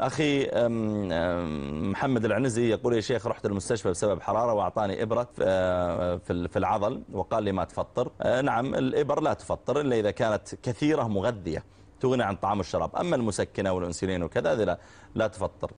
أخي محمد العنزي يقول يا شيخ رحت المستشفى بسبب حرارة وأعطاني إبرة آه، في العضل وقال لي ما تفطر آه، نعم الإبر لا تفطر إلا إذا كانت كثيرة مغذية تغني عن طعام الشراب أما المسكنة والأنسولين وكذا لا, لا تفطر